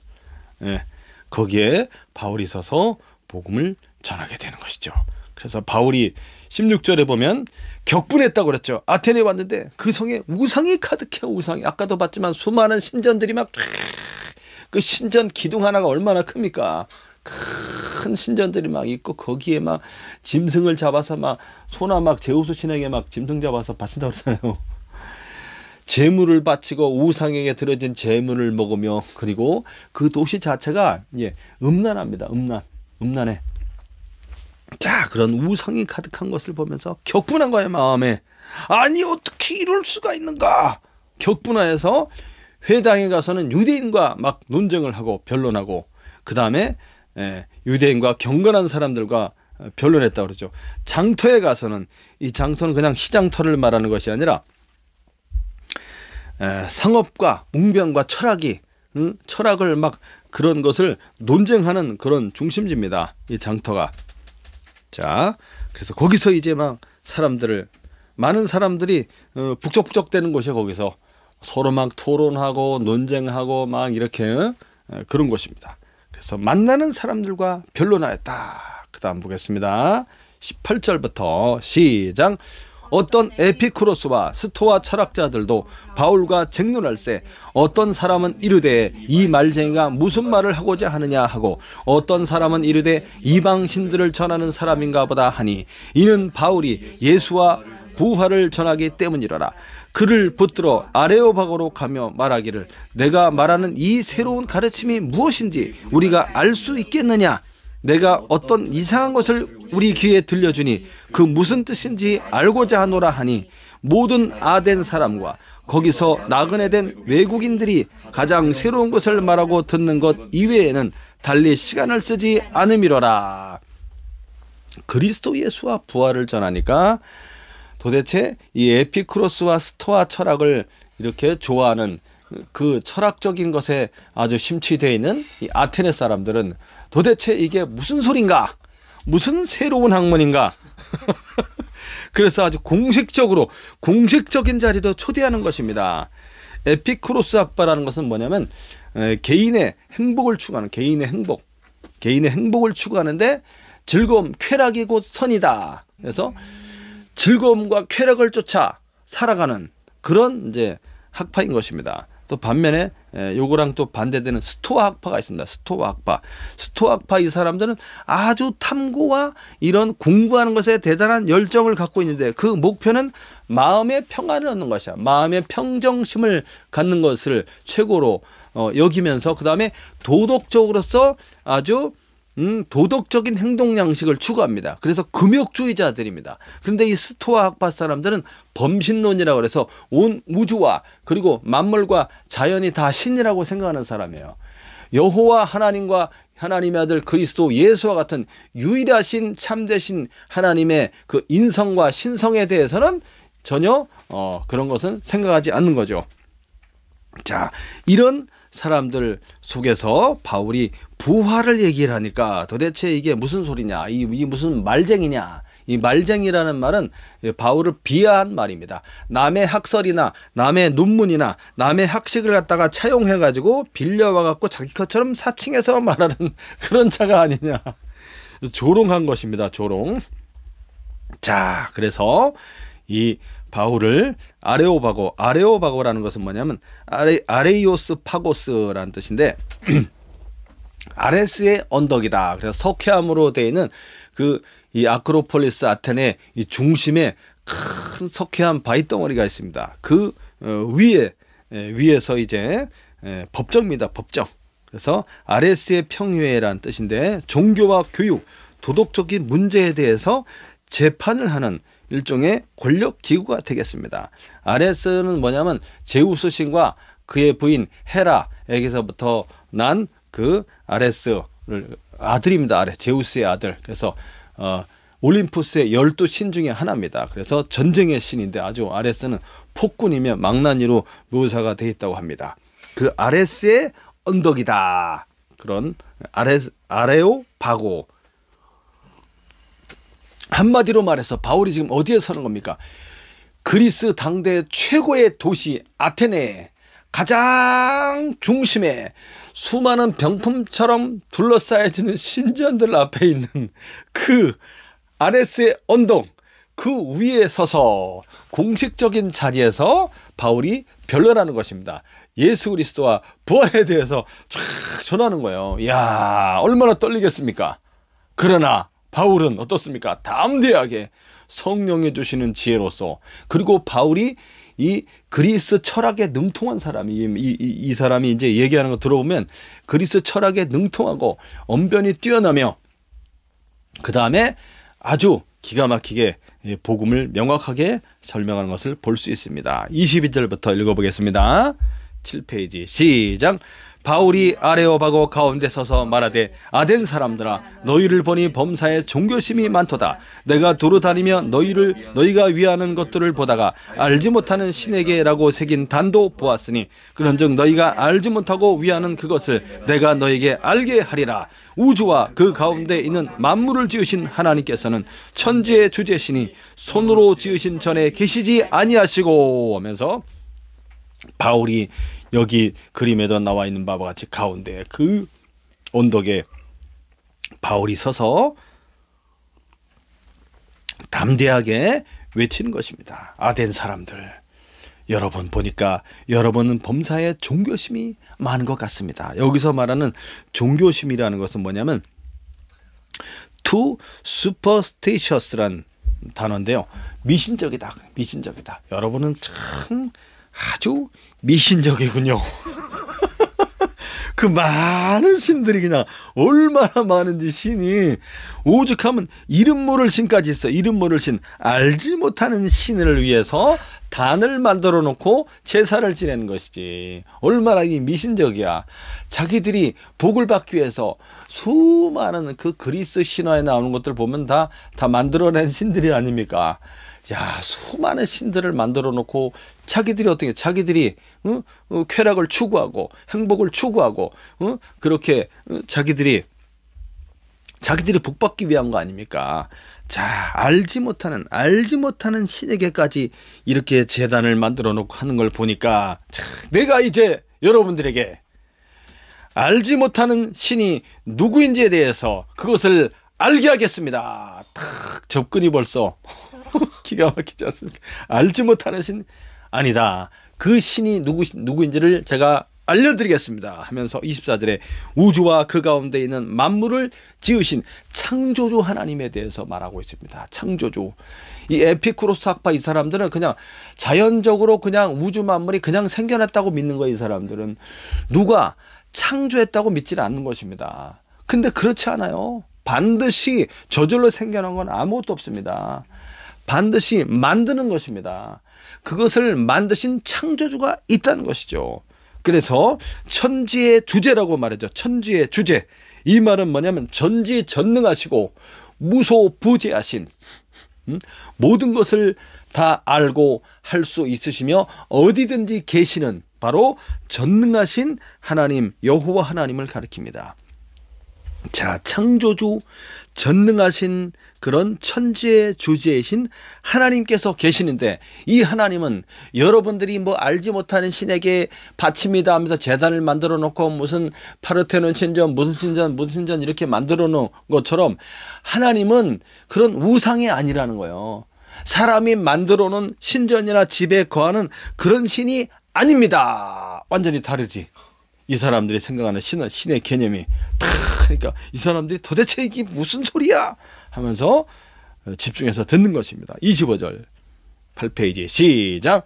예. 거기에 바울이 서서 복음을 전하게 되는 것이죠. 그래서 바울이 16절에 보면 격분했다고 그랬죠. 아테네 왔는데 그 성에 우상이 가득해 우상이. 아까도 봤지만 수많은 신전들이 막 그 신전 기둥 하나가 얼마나 큽니까? 큰 신전들이 막 있고 거기에 막 짐승을 잡아서 막 소나 막 제우스 신에게 막 짐승 잡아서 바친다고 그러잖아요. 재물을 바치고 우상에게 들어진 재물을 먹으며 그리고 그 도시 자체가 예, 음란합니다. 음란. 음란해. 자, 그런 우상이 가득한 것을 보면서 격분한 거야 마음에. 아니, 어떻게 이럴 수가 있는가? 격분하여서 회장에 가서는 유대인과 막 논쟁을 하고 변론하고 그 다음에 예, 유대인과 경건한 사람들과 어, 변론했다 그러죠. 장터에 가서는 이 장터는 그냥 시장터를 말하는 것이 아니라 상업과 웅변과 철학이 응? 철학을 막 그런 것을 논쟁하는 그런 중심지입니다. 이 장터가. 자, 그래서 거기서 이제 막 사람들을 많은 사람들이 어, 북적북적 되는 곳이에요. 거기서 서로 막 토론하고 논쟁하고 막 이렇게 어, 그런 곳입니다. 그래서 만나는 사람들과 변론하였다. 그다음 보겠습니다. 18절부터 시작. 어떤 에피쿠로스와 스토아 철학자들도 바울과 쟁론할 때 어떤 사람은 이르되 이 말쟁이가 무슨 말을 하고자 하느냐 하고 어떤 사람은 이르되 이방신들을 전하는 사람인가 보다 하니 이는 바울이 예수와 부활을 전하기 때문이라라. 그를 붙들어 아레오바고로 가며 말하기를 내가 말하는 이 새로운 가르침이 무엇인지 우리가 알 수 있겠느냐 내가 어떤 이상한 것을 우리 귀에 들려주니 그 무슨 뜻인지 알고자 하노라 하니 모든 아덴 사람과 거기서 나그네 된 외국인들이 가장 새로운 것을 말하고 듣는 것 이외에는 달리 시간을 쓰지 않음이로라. 그리스도 예수와 부활을 전하니까 도대체 이 에피크로스와 스토아 철학을 이렇게 좋아하는 그 철학적인 것에 아주 심취되어 있는 이 아테네 사람들은 도대체 이게 무슨 소린가? 무슨 새로운 학문인가? 그래서 아주 공식적으로 공식적인 자리도 초대하는 것입니다. 에피크로스 학파라는 것은 뭐냐면 개인의 행복을 추구하는 개인의 행복, 개인의 행복을 추구하는데 즐거움, 쾌락이 곧 선이다. 그래서 즐거움과 쾌락을 쫓아 살아가는 그런 이제 학파인 것입니다. 또 반면에 요거랑 또 반대되는 스토아 학파가 있습니다. 스토아 학파. 스토아 학파 이 사람들은 아주 탐구와 이런 공부하는 것에 대단한 열정을 갖고 있는데 그 목표는 마음의 평안을 얻는 것이야. 마음의 평정심을 갖는 것을 최고로 어, 여기면서 그 다음에 도덕적으로서 아주 음, 도덕적인 행동 양식을 추구합니다. 그래서 금욕주의자들입니다. 그런데 이 스토아 학파 사람들은 범신론이라고 해서 온 우주와 그리고 만물과 자연이 다 신이라고 생각하는 사람이에요. 여호와 하나님과 하나님의 아들 그리스도 예수와 같은 유일하신 참되신 하나님의 그 인성과 신성에 대해서는 전혀 어, 그런 것은 생각하지 않는 거죠. 자, 이런 사람들 속에서 바울이 부활을 얘기를 하니까 도대체 이게 무슨 소리냐, 이, 이 무슨 말쟁이냐. 이 말쟁이라는 말은 바울을 비하한 말입니다. 남의 학설이나 남의 논문이나 남의 학식을 갖다가 차용해 가지고 빌려와 갖고 자기 것처럼 사칭해서 말하는 그런 자가 아니냐. 조롱한 것입니다. 조롱. 자, 그래서 이 바울을 아레오바고 아레오바고라는 것은 뭐냐면 아레 아레이오스 파고스라는 뜻인데 아레스의 언덕이다. 그래서 석회암으로 되어 있는 그 이 아크로폴리스 아테네 이 중심에 큰 석회암 바위 덩어리가 있습니다. 그 어, 위에 위에서 이제 법정입니다. 법정. 그래서 아레스의 평유회는 뜻인데 종교와 교육, 도덕적인 문제에 대해서 재판을 하는 일종의 권력 기구가 되겠습니다. 아레스는 뭐냐면 제우스 신과 그의 부인 헤라에게서부터 난그 아레스를 아들입니다. 아레 제우스의 아들. 그래서 어 올림푸스의 열두 신 중에 하나입니다. 그래서 전쟁의 신인데 아주 아레스는 폭군이며 망나니로 묘사가 돼 있다고 합니다. 그 아레스의 언덕이다. 그런 아레 스 아레오 바고 한마디로 말해서 바울이 지금 어디에 사는 겁니까? 그리스 당대 최고의 도시 아테네에 가장 중심에 수많은 병품처럼 둘러싸여지는 신전들 앞에 있는 그 아레스의 언덕 그 위에 서서 공식적인 자리에서 바울이 변론하는 것입니다. 예수 그리스도와 부활에 대해서 쫙 전하는 거예요. 이야 얼마나 떨리겠습니까? 그러나 바울은 어떻습니까? 담대하게 성령이 주시는 지혜로서 그리고 바울이 이 그리스 철학에 능통한 사람이 이, 이, 이 사람이 이제 얘기하는 거 들어보면 그리스 철학에 능통하고 언변이 뛰어나며 그 다음에 아주 기가 막히게 예, 복음을 명확하게 설명하는 것을 볼 수 있습니다. 22절부터 읽어보겠습니다. 7페이지 시작. 바울이 아레오바고 가운데 서서 말하되 아덴 사람들아 너희를 보니 범사에 종교심이 많도다 내가 두루 다니며 너희를 너희가 위하는 것들을 보다가 알지 못하는 신에게라고 새긴 단도 보았으니 그런즉 너희가 알지 못하고 위하는 그것을 내가 너에게 알게 하리라 우주와 그 가운데 있는 만물을 지으신 하나님께서는 천지의 주제신이 손으로 지으신 전에 계시지 아니하시고 하면서 바울이 여기 그림에도 나와 있는 바와 같이 가운데 그 언덕에 바울이 서서 담대하게 외치는 것입니다. 아덴 사람들. 여러분 보니까 여러분은 범사에 종교심이 많은 것 같습니다. 여기서 말하는 종교심이라는 것은 뭐냐면 to superstitious란 단어인데요. 미신적이다. 미신적이다. 여러분은 참 아주 미신적이군요. 그 많은 신들이 그냥 얼마나 많은지 신이 오죽하면 이름 모를 신까지 있어. 이름 모를 신. 알지 못하는 신을 위해서 단을 만들어 놓고 제사를 지내는 것이지. 얼마나 이 미신적이야. 자기들이 복을 받기 위해서 수많은 그 그리스 신화에 나오는 것들 보면 다, 다 만들어낸 신들이 아닙니까? 야 수많은 신들을 만들어 놓고 자기들이 어떻게 자기들이 어? 어, 쾌락을 추구하고 행복을 추구하고 어? 그렇게 어, 자기들이 자기들이 복받기 위한 거 아닙니까? 자 알지 못하는 알지 못하는 신에게까지 이렇게 재단을 만들어 놓고 하는 걸 보니까 자, 내가 이제 여러분들에게 알지 못하는 신이 누구인지에 대해서 그것을 알게 하겠습니다. 탁 접근이 벌써 기가 막히지 않습니까? 알지 못하는 신 아니다. 그 신이 누구 누구인지를 제가 알려드리겠습니다 하면서 24절에 우주와 그 가운데 있는 만물을 지으신 창조주 하나님에 대해서 말하고 있습니다. 창조주. 이 에피쿠로스 학파 이 사람들은 그냥 자연적으로 그냥 우주 만물이 그냥 생겨났다고 믿는 거예요. 이 사람들은 누가 창조했다고 믿지는 않는 것입니다. 근데 그렇지 않아요. 반드시 저절로 생겨난 건 아무것도 없습니다. 반드시 만드는 것입니다. 그것을 만드신 창조주가 있다는 것이죠. 그래서 천지의 주제라고 말하죠. 천지의 주제. 이 말은 뭐냐면 전지전능하시고 무소부재하신 음? 모든 것을 다 알고 할 수 있으시며 어디든지 계시는 바로 전능하신 하나님 여호와 하나님을 가리킵니다. 자, 창조주 전능하신 그런 천지의 주제이신 하나님께서 계시는데 이 하나님은 여러분들이 뭐 알지 못하는 신에게 바칩니다 하면서 재단을 만들어 놓고 무슨 파르테논 신전 무슨 신전 무슨 신전 이렇게 만들어 놓은 것처럼 하나님은 그런 우상이 아니라는 거예요. 사람이 만들어 놓은 신전이나 집에 거하는 그런 신이 아닙니다. 완전히 다르지. 이 사람들이 생각하는 신, 신의 개념이 그러니까 이 사람들이 도대체 이게 무슨 소리야 하면서 어, 집중해서 듣는 것입니다. 25절 8페이지 시작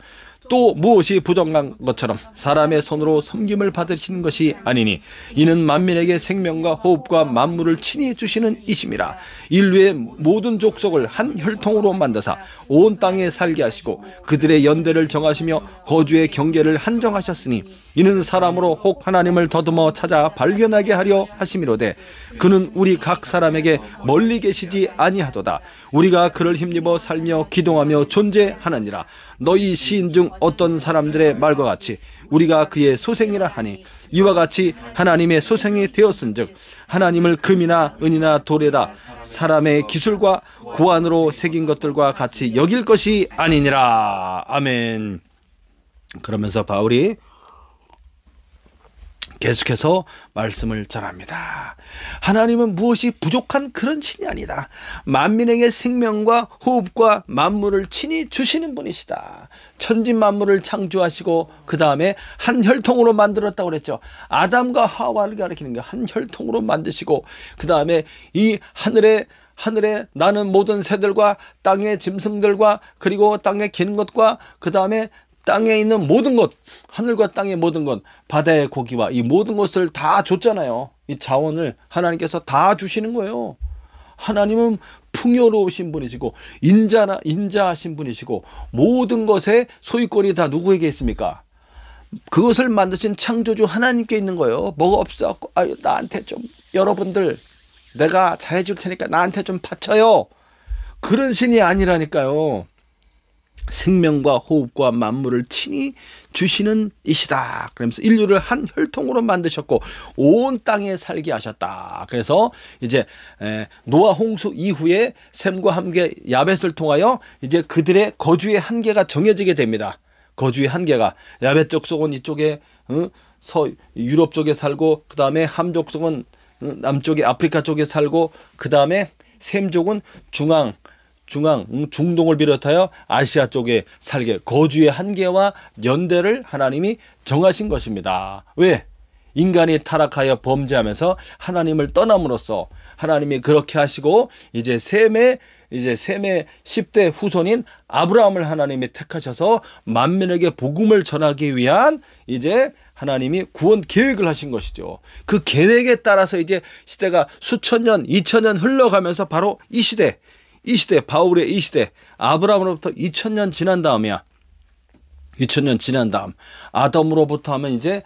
또 무엇이 부정한 것처럼 사람의 손으로 섬김을 받으시는 것이 아니니 이는 만민에게 생명과 호흡과 만물을 친히 주시는 이심이라 인류의 모든 족속을 한 혈통으로 만드사 온 땅에 살게 하시고 그들의 연대를 정하시며 거주의 경계를 한정하셨으니 이는 사람으로 혹 하나님을 더듬어 찾아 발견하게 하려 하심이로되 그는 우리 각 사람에게 멀리 계시지 아니하도다 우리가 그를 힘입어 살며 기동하며 존재하느니라 너희 시인 중 어떤 사람들의 말과 같이 우리가 그의 소생이라 하니 이와 같이 하나님의 소생이 되었은즉 하나님을 금이나 은이나 돌에다 사람의 기술과 고안으로 새긴 것들과 같이 여길 것이 아니니라. 아멘. 그러면서 바울이 계속해서 말씀을 전합니다. 하나님은 무엇이 부족한 그런 신이 아니다. 만민에게 생명과 호흡과 만물을 친히 주시는 분이시다. 천진 만물을 창조하시고 그 다음에 한 혈통으로 만들었다고 그랬죠. 아담과 하와를 가리키는 게 한 혈통으로 만드시고 그 다음에 이 하늘에 하늘에 나는 모든 새들과 땅의 짐승들과 그리고 땅의긴 것과 그 다음에 땅에 있는 모든 것, 하늘과 땅의 모든 것, 바다의 고기와 이 모든 것을 다 줬잖아요. 이 자원을 하나님께서 다 주시는 거예요. 하나님은 풍요로우신 분이시고 인자나 인자하신 분이시고 모든 것의 소유권이 다 누구에게 있습니까? 그것을 만드신 창조주 하나님께 있는 거예요. 뭐가 없어? 아, 나한테 좀 여러분들 내가 잘해줄 테니까 나한테 좀 바쳐요. 그런 신이 아니라니까요. 생명과 호흡과 만물을 친히 주시는 이시다. 그러면서 인류를 한 혈통으로 만드셨고 온 땅에 살게 하셨다. 그래서 이제 노아 홍수 이후에 샘과 함께 야벳을 통하여 이제 그들의 거주의 한계가 정해지게 됩니다. 거주의 한계가 야벳 족속은 이쪽에 어, 서 유럽 쪽에 살고 그 다음에 함 족속은 어, 남쪽에 아프리카 쪽에 살고 그 다음에 샘족은 중앙 중앙 음, 중동을 비롯하여 아시아 쪽에 살게 거주의 한계와 연대를 하나님이 정하신 것입니다. 왜? 인간이 타락하여 범죄하면서 하나님을 떠남으로써 하나님이 그렇게 하시고 이제 셈의 이제 셈의 10대 후손인 아브라함을 하나님이 택하셔서 만민에게 복음을 전하기 위한 이제 하나님이 구원 계획을 하신 것이죠. 그 계획에 따라서 이제 시대가 수천 년, 이천 년 흘러가면서 바로 이 시대, 이 시대, 바울의 이 시대, 아브라함으로부터 2000년 지난 다음이야. 2000년 지난 다음. 아담으로부터 하면 이제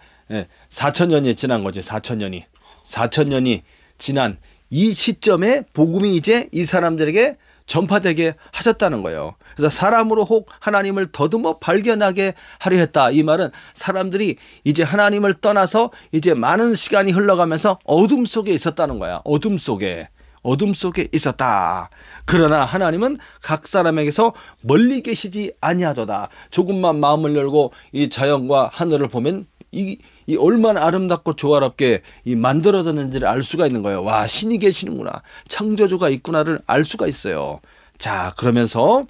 4000년이 예, 지난 거지, 4000년이. 4000년이 지난 이 시점에 복음이 이제 이 사람들에게 전파되게 하셨다는 거예요. 그래서 사람으로 혹 하나님을 더듬어 발견하게 하려 했다. 이 말은 사람들이 이제 하나님을 떠나서 이제 많은 시간이 흘러가면서 어둠 속에 있었다는 거야. 어둠 속에. 어둠 속에 있었다. 그러나 하나님은 각 사람에게서 멀리 계시지 아니하도다. 조금만 마음을 열고 이 자연과 하늘을 보면 이, 이 얼마나 아름답고 조화롭게 이 만들어졌는지를 알 수가 있는 거예요. 와, 신이 계시는구나. 창조주가 있구나를 알 수가 있어요. 자, 그러면서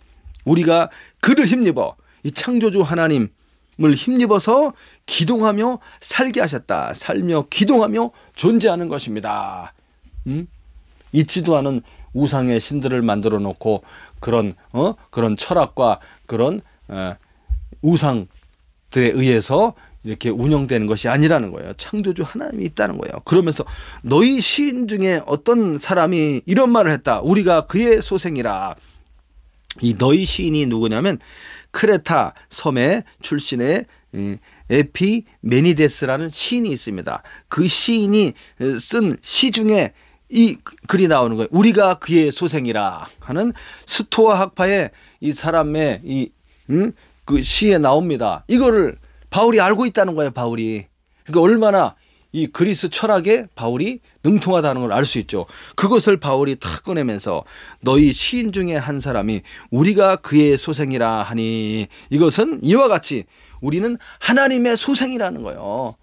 우리가 그를 힘입어 이 창조주 하나님을 힘입어서 기동하며 살게 하셨다. 살며 기동하며 존재하는 것입니다. 음? 있지도 않은 우상의 신들을 만들어 놓고 그런 어 그런 철학과 그런 어, 우상들에 의해서 이렇게 운영되는 것이 아니라는 거예요. 창조주 하나님이 있다는 거예요. 그러면서 너희 시인 중에 어떤 사람이 이런 말을 했다. 우리가 그의 소생이라. 이 너희 시인이 누구냐면 크레타 섬의 출신의 에피메니데스라는 시인이 있습니다. 그 시인이 쓴 시 중에 이 글이 나오는 거예요. 우리가 그의 소생이라 하는 스토아 학파의 이 사람의 이, 음? 그 시에 나옵니다. 이거를 바울이 알고 있다는 거예요, 바울이. 그러니까 얼마나 이 그리스 철학에 바울이 능통하다는 걸 알 수 있죠. 그것을 바울이 탁 꺼내면서 너희 시인 중에 한 사람이 우리가 그의 소생이라 하니 이것은 이와 같이 우리는 하나님의 소생이라는 거예요.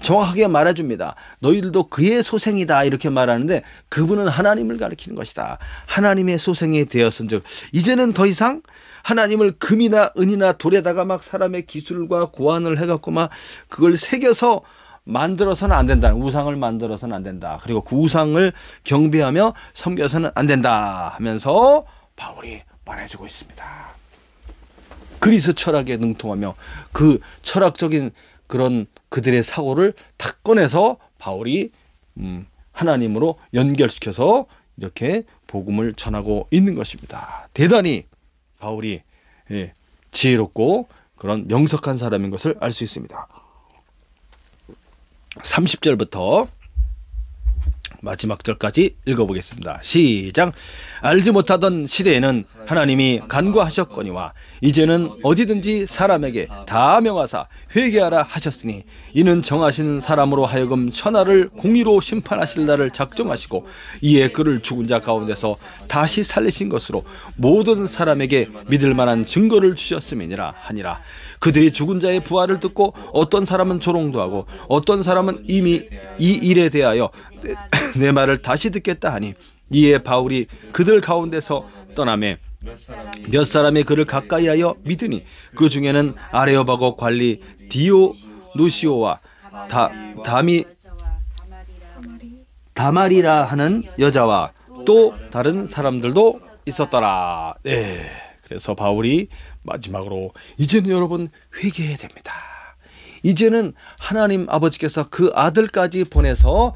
정확하게 말해줍니다. 너희들도 그의 소생이다 이렇게 말하는데 그분은 하나님을 가리키는 것이다. 하나님의 소생이 되었은즉 이제는 더 이상 하나님을 금이나 은이나 돌에다가 막 사람의 기술과 고안을 해갖고 막 그걸 새겨서 만들어서는 안 된다. 우상을 만들어서는 안 된다. 그리고 그 우상을 경배하며 섬겨서는 안 된다 하면서 바울이 말해주고 있습니다. 그리스 철학에 능통하며 그 철학적인 그런 그들의 사고를 탁 꺼내서 바울이 음, 하나님으로 연결시켜서 이렇게 복음을 전하고 있는 것입니다. 대단히 바울이 예, 지혜롭고 그런 명석한 사람인 것을 알 수 있습니다. 30절부터 마지막 절까지 읽어보겠습니다. 시작. 알지 못하던 시대에는 하나님이 간과하셨거니와 이제는 어디든지 사람에게 다 명하사 회개하라 하셨으니 이는 정하신 사람으로 하여금 천하를 공의로 심판하실 날을 작정하시고 이에 그를 죽은 자 가운데서 다시 살리신 것으로 모든 사람에게 믿을 만한 증거를 주셨음이니라 하니라. 그들이 죽은 자의 부활을 듣고 어떤 사람은 조롱도 하고 어떤 사람은 이미 이 일에 대하여 내, 내 말을 다시 듣겠다 하니 이에 바울이 그들 가운데서 떠나매 몇 사람이 그를 가까이하여 믿으니 그 중에는 아레오바고 관리 디오누시오와 다, 담이 다말이라 하는 여자와 또 다른 사람들도 있었더라. 네. 그래서 바울이 마지막으로 이제는 여러분 회개해야 됩니다. 이제는 하나님 아버지께서 그 아들까지 보내서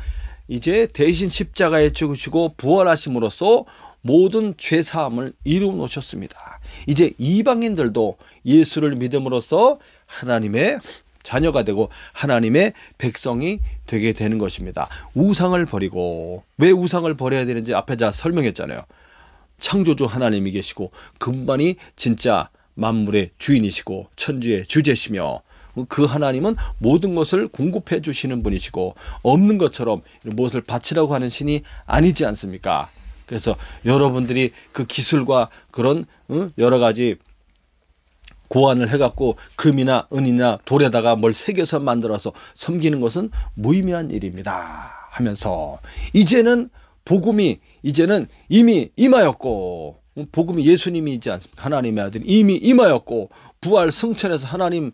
이제 대신 십자가에 죽으시고 부활하심으로써 모든 죄 사함을 이루어 놓으셨습니다. 이제 이방인들도 예수를 믿음으로써 하나님의 자녀가 되고 하나님의 백성이 되게 되는 것입니다. 우상을 버리고 왜 우상을 버려야 되는지 앞에 자 설명했잖아요. 창조주 하나님이 계시고 그분이 진짜 만물의 주인이시고 천지의 주제시며 그 하나님은 모든 것을 공급해 주시는 분이시고 없는 것처럼 무엇을 바치라고 하는 신이 아니지 않습니까? 그래서 여러분들이 그 기술과 그런 여러 가지 고안을 해갖고 금이나 은이나 돌에다가 뭘 새겨서 만들어서 섬기는 것은 무의미한 일입니다. 하면서 이제는 복음이 이제는 이미 임하였고 복음이 예수님이 있지 않습니까? 하나님의 아들이 이미 임하였고 부활 승천해서 하나님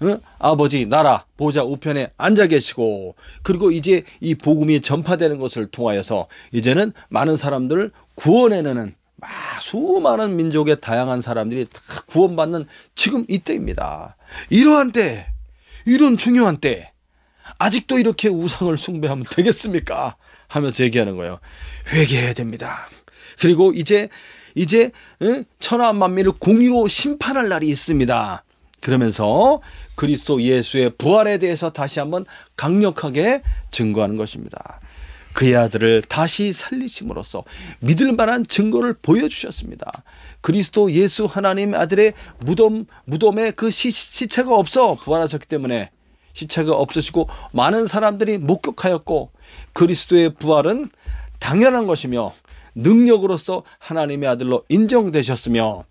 어? 아버지 나라 보좌 우편에 앉아 계시고 그리고 이제 이 복음이 전파되는 것을 통하여서 이제는 많은 사람들을 구원해내는 막 수많은 민족의 다양한 사람들이 다 구원받는 지금 이때입니다. 이러한 때, 이런 중요한 때, 아직도 이렇게 우상을 숭배하면 되겠습니까? 하면서 얘기하는 거예요. 회개해야 됩니다. 그리고 이제 이제 천하 만민을 공의로 심판할 날이 있습니다. 그러면서 그리스도 예수의 부활에 대해서 다시 한번 강력하게 증거하는 것입니다. 그의 아들을 다시 살리심으로써 믿을 만한 증거를 보여주셨습니다. 그리스도 예수 하나님 아들의 무덤, 무덤에 그 시, 체가 없어 부활하셨기 때문에 시체가 없으시고 많은 사람들이 목격하였고 그리스도의 부활은 당연한 것이며 능력으로서 하나님의 아들로 인정되셨으며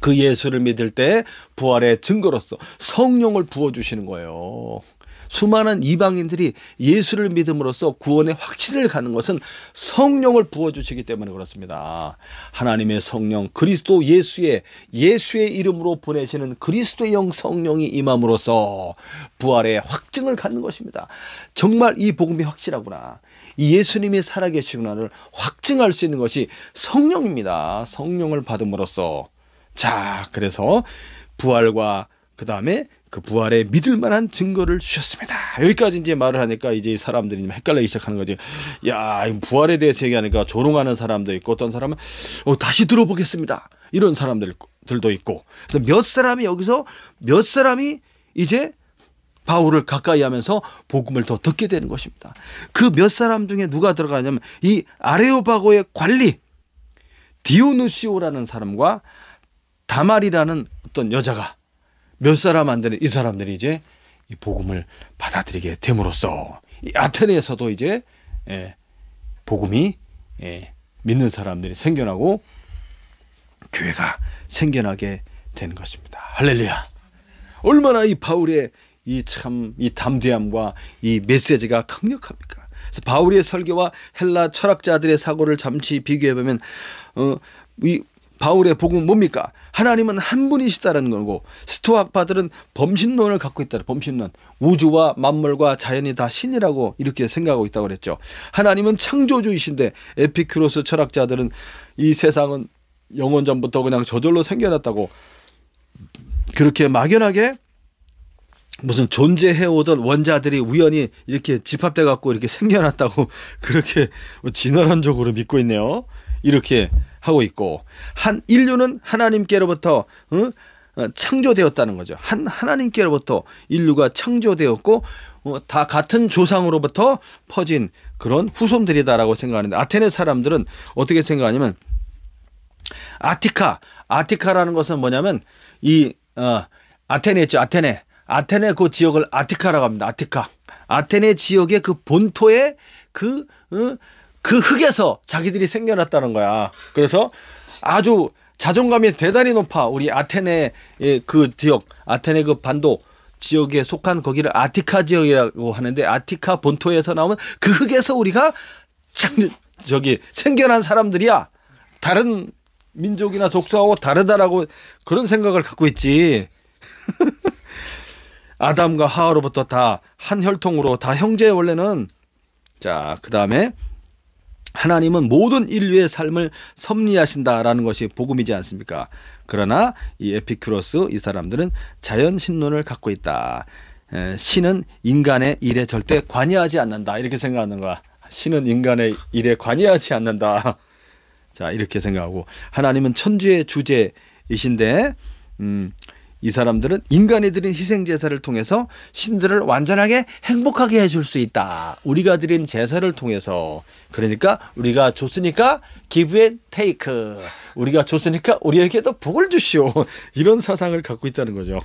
그 예수를 믿을 때 부활의 증거로서 성령을 부어주시는 거예요. 수많은 이방인들이 예수를 믿음으로써 구원의 확신을 갖는 것은 성령을 부어주시기 때문에 그렇습니다. 하나님의 성령, 그리스도 예수의, 예수의 이름으로 보내시는 그리스도의 영 성령이 임함으로써 부활의 확증을 갖는 것입니다. 정말 이 복음이 확실하구나. 예수님이 살아계시구나를 확증할 수 있는 것이 성령입니다. 성령을 받음으로써. 자, 그래서 부활과 그 다음에 그 부활에 믿을 만한 증거를 주셨습니다. 여기까지 이제 말을 하니까 이제 사람들이 헷갈리기 시작하는 거지. 야, 부활에 대해서 얘기하니까 조롱하는 사람도 있고 어떤 사람은 어, 다시 들어보겠습니다. 이런 사람들도 있고. 그래서 몇 사람이 여기서 몇 사람이 이제 바울을 가까이 하면서 복음을 더 듣게 되는 것입니다. 그 몇 사람 중에 누가 들어가냐면 이 아레오바고의 관리 디오누시오라는 사람과 다말이라는 어떤 여자가 몇 사람 안 되는 이 사람들이 이제 이 복음을 받아들이게 됨으로써 이 아테네에서도 이제 예, 복음이 예, 믿는 사람들이 생겨나고 교회가 생겨나게 된 것입니다. 할렐루야. 얼마나 이 바울의 이참이 담대함과 이 메시지가 강력합니까? 그래서 바울의 설교와 헬라 철학자들의 사고를 잠시 비교해 보면 어, 이 바울의 복음 뭡니까? 하나님은 한 분이시다라는 거고 스토학파들은 범신론을 갖고 있다. 범신론. 우주와 만물과 자연이 다 신이라고 이렇게 생각하고 있다고 그랬죠. 하나님은 창조주이신데 에피큐로스 철학자들은 이 세상은 영원 전부터 그냥 저절로 생겨났다고 그렇게 막연하게 무슨 존재해오던 원자들이 우연히 이렇게 집합돼 갖고 이렇게 생겨났다고 그렇게 진화론적으로 믿고 있네요. 이렇게 하고 있고 한 인류는 하나님께로부터 어? 어 창조되었다는 거죠. 한 하나님께로부터 인류가 창조되었고 어, 다 같은 조상으로부터 퍼진 그런 후손들이다라고 생각하는데 아테네 사람들은 어떻게 생각하냐면 아티카 아티카라는 것은 뭐냐면 이 어, 아테네있죠 아테네 아테네 그 지역을 아티카라고 합니다. 아티카. 아테네 지역의 그 본토의 그, 어, 그 흙에서 자기들이 생겨났다는 거야. 그래서 아주 자존감이 대단히 높아. 우리 아테네 예, 그 지역, 아테네 그 반도 지역에 속한 거기를 아티카 지역이라고 하는데 아티카 본토에서 나오면 그 흙에서 우리가 참 저기 생겨난 사람들이야. 다른 민족이나 족속하고 다르다라고 그런 생각을 갖고 있지. 아담과 하와로부터 다 한 혈통으로 다 형제 원래는 자, 그다음에 하나님은 모든 인류의 삶을 섭리하신다라는 것이 복음이지 않습니까? 그러나 이 에피큐로스 이 사람들은 자연 신론을 갖고 있다. 에, 신은 인간의 일에 절대 관여하지 않는다. 이렇게 생각하는 거야. 신은 인간의 일에 관여하지 않는다. 자, 이렇게 생각하고 하나님은 천주의 주제이신데 음, 이 사람들은 인간이 드린 희생 제사를 통해서 신들을 완전하게 행복하게 해줄 수 있다. 우리가 드린 제사를 통해서 그러니까 우리가 줬으니까 기브 v 테이크 우리가 줬으니까 우리에게도 복을 주시오. 이런 사상을 갖고 있다는 거죠.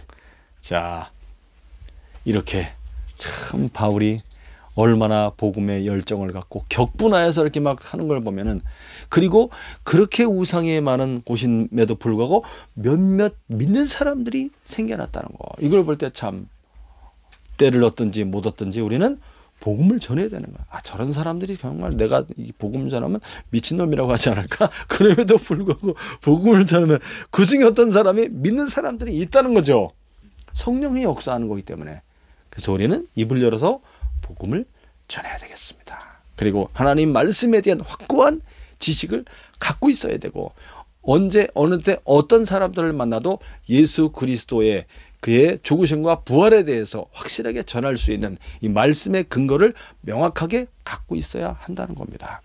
자, 이렇게 참 바울이 얼마나 복음의 열정을 갖고 격분하여서 이렇게 막 하는 걸 보면은 그리고 그렇게 우상에 많은 곳임에도 불구하고 몇몇 믿는 사람들이 생겨났다는 거. 이걸 볼 때 참 때를 얻든지 못 얻든지 우리는 복음을 전해야 되는 거야. 아, 저런 사람들이 정말 내가 이 복음 전하면 미친놈이라고 하지 않을까? 그럼에도 불구하고 복음을 전하면 그 중에 어떤 사람이 믿는 사람들이 있다는 거죠. 성령이 역사하는 거기 때문에. 그래서 우리는 입을 열어서 복음을 전해야 되겠습니다. 그리고 하나님 말씀에 대한 확고한 지식을 갖고 있어야 되고 언제 어느 때 어떤 사람들을 만나도 예수 그리스도의 그의 죽으심과 부활에 대해서 확실하게 전할 수 있는 이 말씀의 근거를 명확하게 갖고 있어야 한다는 겁니다.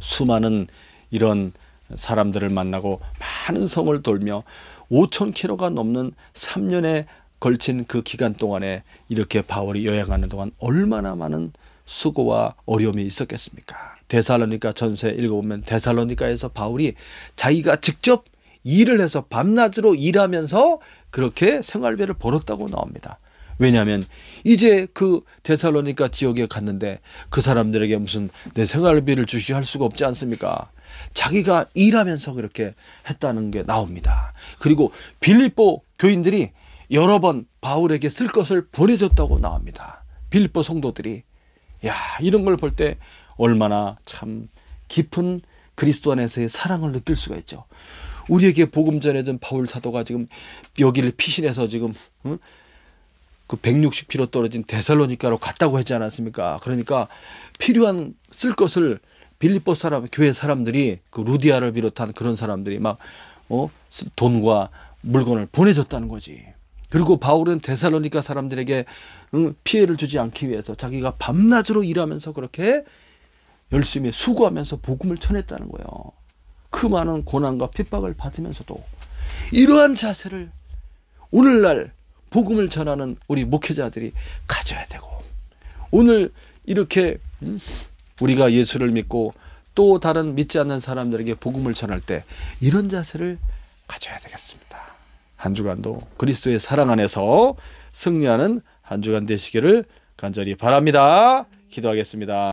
수많은 이런 사람들을 만나고 많은 성을 돌며 5천 킬로가 넘는 3년의 걸친 그 기간 동안에 이렇게 바울이 여행하는 동안 얼마나 많은 수고와 어려움이 있었겠습니까? 데살로니가 전세 읽어보면 데살로니가에서 바울이 자기가 직접 일을 해서 밤낮으로 일하면서 그렇게 생활비를 벌었다고 나옵니다. 왜냐하면 이제 그 데살로니가 지역에 갔는데 그 사람들에게 무슨 내 생활비를 주시할 수가 없지 않습니까? 자기가 일하면서 그렇게 했다는 게 나옵니다. 그리고 빌립보 교인들이 여러 번 바울에게 쓸 것을 보내줬다고 나옵니다. 빌보 성도들이 야 이런 걸 볼 때 얼마나 참 깊은 그리스도 안에서의 사랑을 느낄 수가 있죠. 우리에게 복음 전해준 바울 사도가 지금 여기를 피신해서 지금 응? 그 160km 떨어진 데살로니카로 갔다고 했지 않았습니까? 그러니까 필요한 쓸 것을 빌립보 사람 교회 사람들이 그 루디아를 비롯한 그런 사람들이 막 어? 돈과 물건을 보내줬다는 거지. 그리고 바울은 데살로니가 사람들에게 피해를 주지 않기 위해서 자기가 밤낮으로 일하면서 그렇게 열심히 수고하면서 복음을 전했다는 거예요. 그 많은 고난과 핍박을 받으면서도 이러한 자세를 오늘날 복음을 전하는 우리 목회자들이 가져야 되고 오늘 이렇게 우리가 예수를 믿고 또 다른 믿지 않는 사람들에게 복음을 전할 때 이런 자세를 가져야 되겠습니다. 한 주간도 그리스도의 사랑 안에서 승리하는 한 주간 되시기를 간절히 바랍니다. 기도하겠습니다.